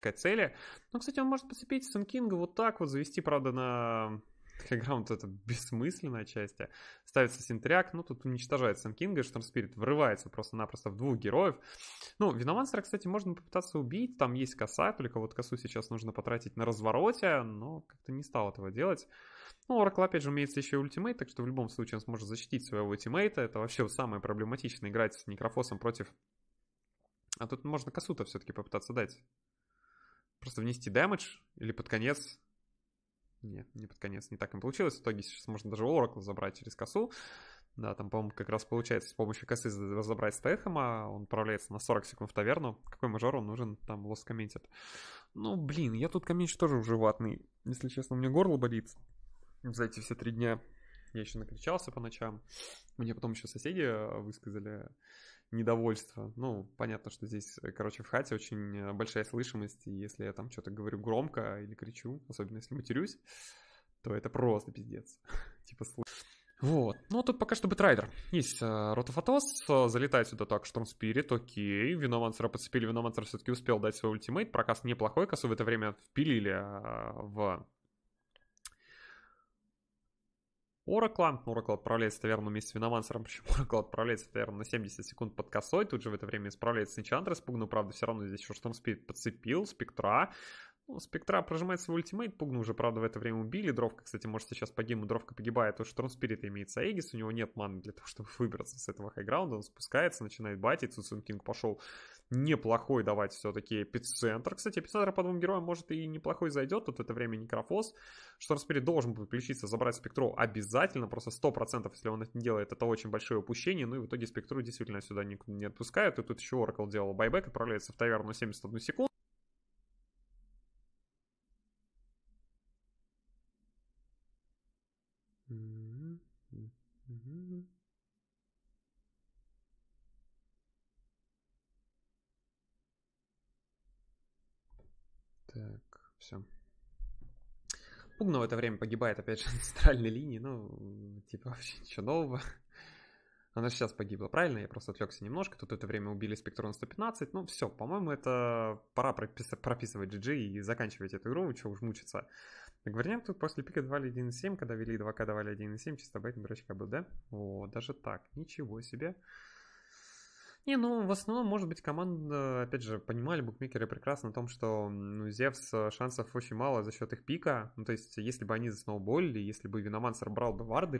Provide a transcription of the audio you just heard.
какой цели. Ну, кстати, он может подцепить Сенкинга вот так вот, завести, правда, на Хэграунд это бессмысленная часть. Ставится синтряк, ну тут уничтожает Санкинга, Штормспирит врывается просто-напросто в двух героев. Ну, Виномансера, кстати, можно попытаться убить, там есть коса, только вот косу сейчас нужно потратить на развороте, но как-то не стал этого делать. Ну, Оракл, опять же, умеется еще и ультимейт, так что в любом случае он сможет защитить своего ультимейта. Это вообще самое проблематичное играть с Некрофосом против... А тут можно косу-то все-таки попытаться дать просто внести дэмэдж или под конец... Нет, не под конец, не так им получилось. В итоге сейчас можно даже Oracle забрать через косу. Да, там, по-моему, как раз получается с помощью косы разобрать Стэтхэма. Он отправляется на 40 секунд в таверну. Какой мажор он нужен, там, лос комментит. Ну, блин, я тут комментич тоже уже ватный. Если честно, у меня горло болит за эти все три дня. Я еще накричался по ночам. Мне потом еще соседи э, высказали недовольство. Ну, понятно, что здесь, э, короче, в хате очень э, большая слышимость, и если я там что-то говорю громко или кричу, особенно если матерюсь, то это просто пиздец. типа слышно. Вот. Ну, а тут пока что Бетрайдер. Есть э, Ротофотос, э, залетает сюда так, Штормспирит, окей. Виномансера подцепили, Виномансер все-таки успел дать свой ультимейт. Прокас неплохой, косу в это время впилили э, в Оракла. Оракл ну, отправляется в таверну вместе с Виномансером. Почему Оракл отправляется в таверну на 70 секунд под косой? Тут же в это время исправляется Энчантрес. Пугну, правда, все равно здесь Шорштормспирит подцепил. Спектра. Ну, Спектра прожимает свой ультимейт, Пугну уже, правда, в это время убили, Дровка, кстати, может сейчас погибнуть, Дровка погибает, потому что Тронспирит имеется Эгис, у него нет маны для того, чтобы выбраться с этого хайграунда, он спускается, начинает батить, Цуцун Кинг пошел неплохой давать все-таки эпицентр, кстати, эпицентр по двум героям может и неплохой зайдет, тут в это время Некрофос, Штормспирит должен подключиться, забрать Спектру обязательно, просто 100%, если он это не делает, это очень большое упущение, ну и в итоге Спектру действительно сюда не, не отпускают, и тут еще Оракл делал байбек, отправляется в таверну 71 секунду, Так, все. Пугна в это время погибает, опять же, на центральной линии, ну, типа вообще ничего нового. Она сейчас погибла, правильно? Я просто отвлекся немножко. Тут это время убили Спектрон 115. Ну, все, по-моему, это пора прописывать GG и заканчивать эту игру. Чего уж мучиться. Так вернем тут после пика давали 1.7, когда вели 2К, давали 1.7, чисто бэтим брачка был, да? О, даже так, ничего себе. Не, ну, в основном, может быть, команда, опять же, понимали букмекеры прекрасно о том, что ну, Зевс э, шансов очень мало за счет их пика. Ну, то есть, если бы они засноуболили, если бы Виномансер брал бы Варды